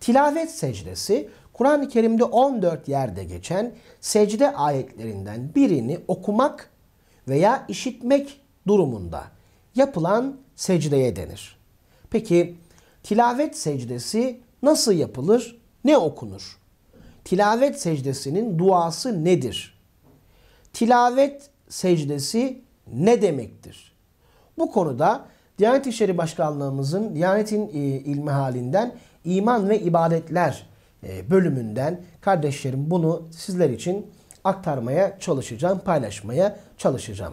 Tilavet secdesi Kur'an-ı Kerim'de 14 yerde geçen secde ayetlerinden birini okumak veya işitmek durumunda yapılan secdeye denir. Peki tilavet secdesi nasıl yapılır? Ne okunur? Tilavet secdesinin duası nedir? Tilavet secdesi ne demektir? Bu konuda Diyanet İşleri Başkanlığımızın Diyanet'in e, ilmi halinden iman ve ibadetler e, bölümünden kardeşlerim bunu sizler için aktarmaya çalışacağım, paylaşmaya çalışacağım.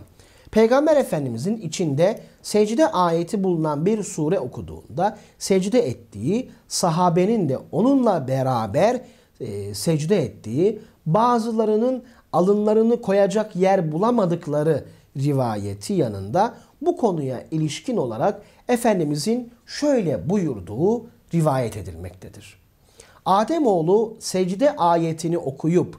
Peygamber Efendimizin içinde secde ayeti bulunan bir sure okuduğunda secde ettiği, sahabenin de onunla beraber e, secde ettiği, bazılarının alınlarını koyacak yer bulamadıkları rivayeti yanında bu konuya ilişkin olarak Efendimizin şöyle buyurduğu rivayet edilmektedir. Ademoğlu secde ayetini okuyup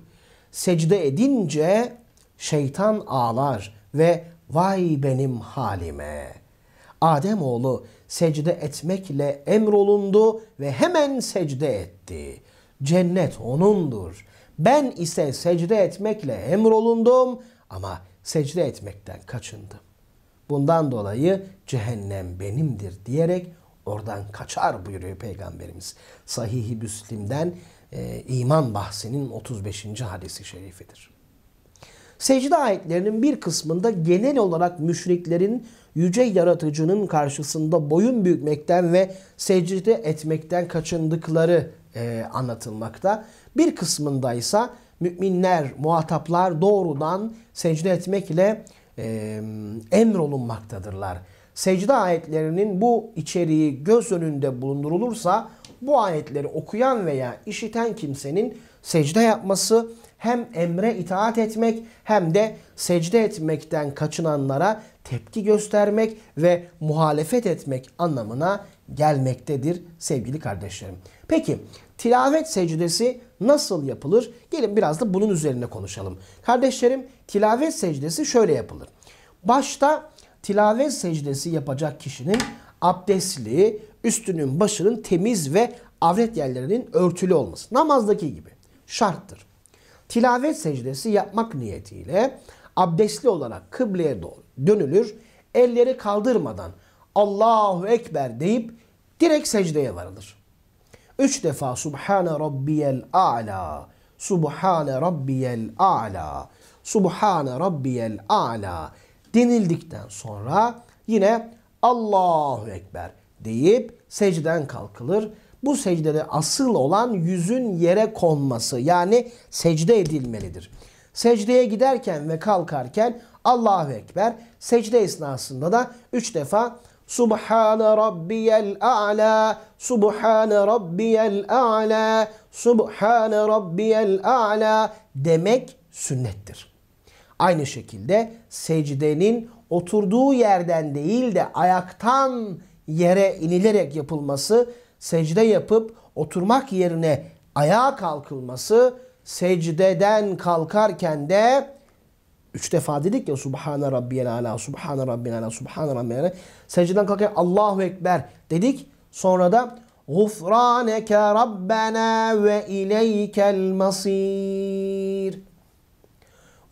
secde edince şeytan ağlar ve vay benim halime. Ademoğlu secde etmekle emrolundu ve hemen secde etti. Cennet onundur. Ben ise secde etmekle emrolundum ama secde etmekten kaçındım. Bundan dolayı cehennem benimdir diyerek oradan kaçar buyuruyor Peygamberimiz. Sahih-i Müslim'den e, iman bahsinin 35. hadisi şerifidir. Secde ayetlerinin bir kısmında genel olarak müşriklerin yüce yaratıcının karşısında boyun büyütmekten ve secde etmekten kaçındıkları e, anlatılmakta. Bir kısmında ise müminler, muhataplar doğrudan secde etmekle e, emrolunmaktadırlar secde ayetlerinin bu içeriği göz önünde bulundurulursa bu ayetleri okuyan veya işiten kimsenin secde yapması hem emre itaat etmek hem de secde etmekten kaçınanlara tepki göstermek ve muhalefet etmek anlamına gelmektedir sevgili kardeşlerim. Peki tilavet secdesi nasıl yapılır? Gelin biraz da bunun üzerine konuşalım. Kardeşlerim tilavet secdesi şöyle yapılır. Başta tilavet secdesi yapacak kişinin abdestli, üstünün başının temiz ve avret yerlerinin örtülü olması. Namazdaki gibi şarttır. Tilavet secdesi yapmak niyetiyle abdestli olarak kıbleye doğru dönülür. Elleri kaldırmadan Allahu Ekber deyip direkt secdeye varılır. Üç defa Subhane Rabbiyel A'la, Subhane Rabbiyel A'la, Subhane Rabbiyel A'la denildikten sonra yine Allahu Ekber deyip secden kalkılır. Bu secdede asıl olan yüzün yere konması yani secde edilmelidir. Secdeye giderken ve kalkarken Allahu Ekber secde esnasında da üç defa Subhane Rabbiyel A'la Subhane Rabbiyel A'la Subhane Rabbiyel A'la demek sünnettir. Aynı şekilde secdenin oturduğu yerden değil de ayaktan yere inilerek yapılması, secde yapıp oturmak yerine ayağa kalkılması, secdeden kalkarken de üç defa dedik ya Subhane Rabbiyel Ala, Subhane Rabbiyel Ala, Subhane Rabbiyel Ala. Secdeden kalkarken Allahu Ekber dedik. Sonra da Gufraneke Rabbena ve ileykel masir.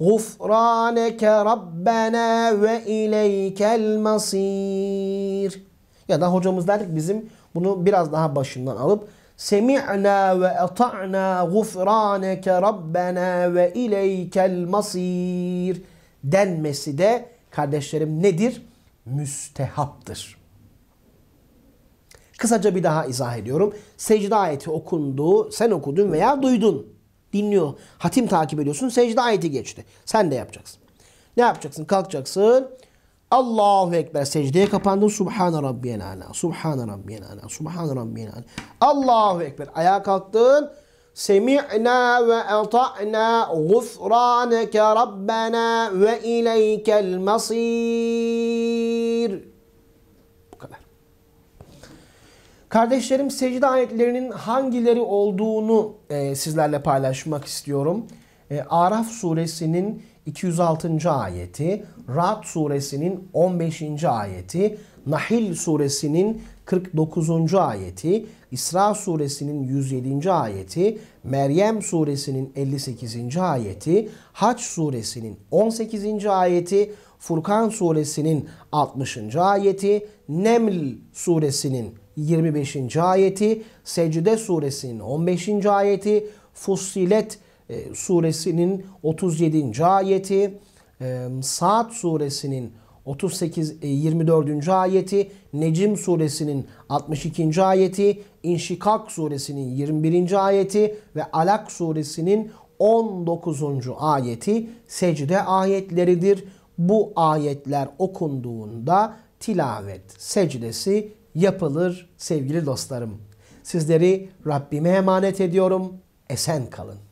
Gufraneke Rabbena ve ileykel masir. Ya da hocamız derdik bizim bunu biraz daha başından alıp Semi'na ve ata'na gufraneke Rabbena ve ileykel masir denmesi de kardeşlerim nedir? Müstehaptır. Kısaca bir daha izah ediyorum. Secde ayeti okundu, sen okudun veya duydun dinliyor. Hatim takip ediyorsun. Secde ayeti geçti. Sen de yapacaksın. Ne yapacaksın? Kalkacaksın. Allahu Ekber. Secdeye kapandın. Subhane Rabbiyen Ala. Subhane Rabbiyen Ala. Subhane Rabbiyen Ala. Allahu Ekber. Ayağa kalktın. Semi'na ve ata'na gufraneke Rabbena ve ileykel masir. Kardeşlerim secde ayetlerinin hangileri olduğunu e, sizlerle paylaşmak istiyorum. E, Araf suresinin 206. ayeti, Rad suresinin 15. ayeti, Nahil suresinin 49. ayeti, İsra suresinin 107. ayeti, Meryem suresinin 58. ayeti, Haç suresinin 18. ayeti, Furkan suresinin 60. ayeti, Neml suresinin 25. ayeti, Secde suresinin 15. ayeti, Fussilet e, suresinin 37. ayeti, e, Saat suresinin 38 24. E, ayeti, Necim suresinin 62. ayeti, İnşikak suresinin 21. ayeti ve Alak suresinin 19. ayeti secde ayetleridir. Bu ayetler okunduğunda tilavet secdesi yapılır sevgili dostlarım. Sizleri Rabbime emanet ediyorum. Esen kalın.